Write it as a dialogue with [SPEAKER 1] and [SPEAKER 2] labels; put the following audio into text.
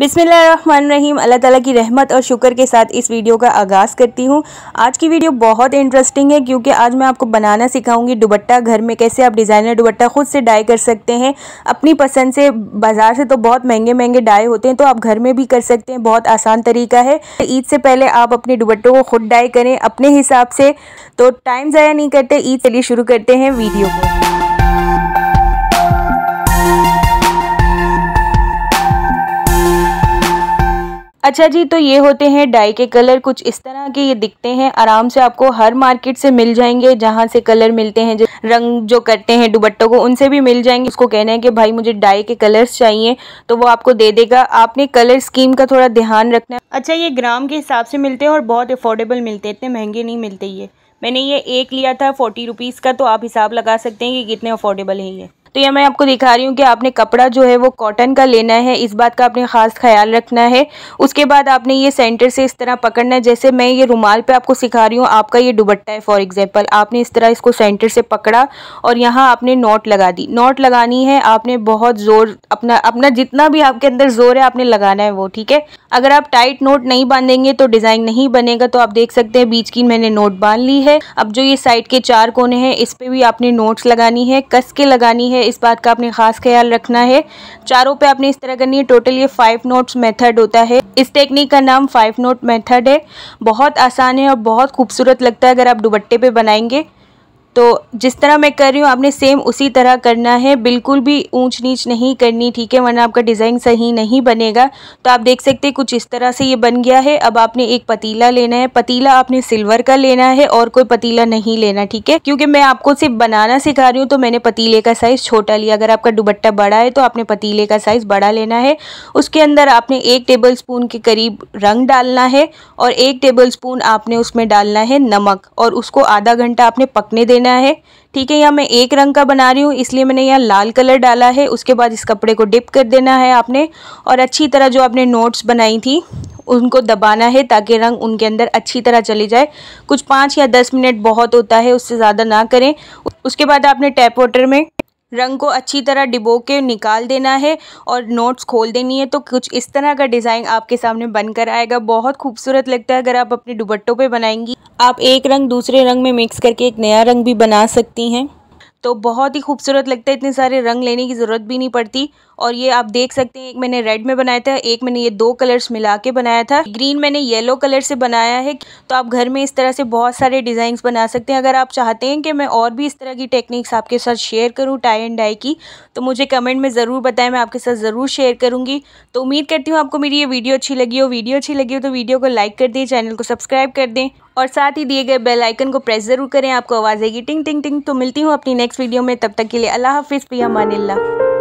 [SPEAKER 1] बिसमीम अल्लाह ताला की रहमत और शुक्र के साथ इस वीडियो का आगाज़ करती हूँ आज की वीडियो बहुत इंटरेस्टिंग है क्योंकि आज मैं आपको बनाना सिखाऊंगी दुबट्टा घर में कैसे आप डिज़ाइनर दुबट्टा खुद से डाई कर सकते हैं अपनी पसंद से बाज़ार से तो बहुत महंगे महंगे डाई होते हैं तो आप घर में भी कर सकते हैं बहुत आसान तरीका है ईद से पहले आप अपने दुबट्टों को खुद डाई करें अपने हिसाब से तो टाइम ज़ाया नहीं करते ईद चलिए शुरू करते हैं वीडियो को अच्छा जी तो ये होते हैं डाई के कलर कुछ इस तरह के ये दिखते हैं आराम से आपको हर मार्केट से मिल जाएंगे जहाँ से कलर मिलते हैं जो रंग जो करते हैं दुबट्टों को उनसे भी मिल जाएंगे उसको कहना है कि भाई मुझे डाई के कलर्स चाहिए तो वो आपको दे देगा आपने कलर स्कीम का थोड़ा ध्यान रखना अच्छा ये ग्राम के हिसाब से मिलते हैं और बहुत अफोर्डेबल मिलते हैं इतने महंगे नहीं मिलते ये मैंने ये एक लिया था फोर्टी रुपीज़ का तो आप हिसाब लगा सकते हैं कि कितने अफोर्डेबल है ये तो ये मैं आपको दिखा रही हूँ कि आपने कपड़ा जो है वो कॉटन का लेना है इस बात का आपने ख़ास ख्याल रखना है उसके बाद आपने ये सेंटर से इस तरह पकड़ना है जैसे मैं ये रुमाल पे आपको सिखा रही हूँ आपका ये दुबट्टा है फॉर एग्जांपल आपने इस तरह इसको सेंटर से पकड़ा और यहाँ आपने नोट लगा दी नोट लगानी है आपने बहुत ज़ोर अपना अपना जितना भी आपके अंदर ज़ोर है आपने लगाना है वो ठीक है अगर आप टाइट नोट नहीं बांधेंगे तो डिज़ाइन नहीं बनेगा तो आप देख सकते हैं बीच की मैंने नोट बांध ली है अब जो ये साइड के चार कोने हैं इस पर भी आपने नोट्स लगानी है कस के लगानी है है इस बात का आपने खास ख्याल रखना है चारों पे आपने इस तरह करनी है टोटल ये फाइव नोट्स मेथड होता है इस टेक्निक का नाम फाइव नोट मेथड है बहुत आसान है और बहुत खूबसूरत लगता है अगर आप दुबट्टे पे बनाएंगे तो जिस तरह मैं कर रही हूँ आपने सेम उसी तरह करना है बिल्कुल भी ऊंच नीच नहीं करनी ठीक है वरना आपका डिज़ाइन सही नहीं बनेगा तो आप देख सकते हैं कुछ इस तरह से ये बन गया है अब आपने एक पतीला लेना है पतीला आपने सिल्वर का लेना है और कोई पतीला नहीं लेना ठीक है क्योंकि मैं आपको सिर्फ बनाना सिखा रही हूँ तो मैंने पतीले का साइज़ छोटा लिया अगर आपका दुबट्टा बड़ा है तो आपने पतीले का साइज़ बड़ा लेना है उसके अंदर आपने एक टेबल स्पून के करीब रंग डालना है और एक टेबल स्पून आपने उसमें डालना है नमक और उसको आधा घंटा आपने पकने देना लेना है ठीक है यहाँ मैं एक रंग का बना रही हूँ इसलिए मैंने यहाँ लाल कलर डाला है उसके बाद इस कपड़े को डिप कर देना है आपने और अच्छी तरह जो आपने नोट्स बनाई थी उनको दबाना है ताकि रंग उनके अंदर अच्छी तरह चले जाए कुछ पाँच या दस मिनट बहुत होता है उससे ज़्यादा ना करें उसके बाद आपने टैप वाटर में रंग को अच्छी तरह डिबो के निकाल देना है और नोट्स खोल देनी है तो कुछ इस तरह का डिज़ाइन आपके सामने बनकर आएगा बहुत खूबसूरत लगता है अगर आप अपने दुपट्टों पे बनाएंगी आप एक रंग दूसरे रंग में मिक्स करके एक नया रंग भी बना सकती हैं तो बहुत ही खूबसूरत लगता है इतने सारे रंग लेने की ज़रूरत भी नहीं पड़ती और ये आप देख सकते हैं एक मैंने रेड में बनाया था एक मैंने ये दो कलर्स मिला के बनाया था ग्रीन मैंने येलो कलर से बनाया है तो आप घर में इस तरह से बहुत सारे डिजाइन बना सकते हैं अगर आप चाहते हैं कि मैं और भी इस तरह की टेक्निक्स आपके साथ शेयर करूँ टाई एंड डाई की तो मुझे कमेंट में ज़रूर बताएं मैं आपके साथ ज़रूर शेयर करूँगी तो उम्मीद करती हूँ आपको मेरी ये वीडियो अच्छी लगी हो वीडियो अच्छी लगी हो तो वीडियो को लाइक कर दें चैनल को सब्सक्राइब कर दें और साथ ही दिए गए बेल आइकन को प्रेस ज़रूर करें आपको आवाज़ आएगी टिंग टिंग टिंग तो मिलती हूँ अपनी नेक्स्ट वीडियो में तब तक के लिए अल्लाह हाफिज़ पिया मानिल्ला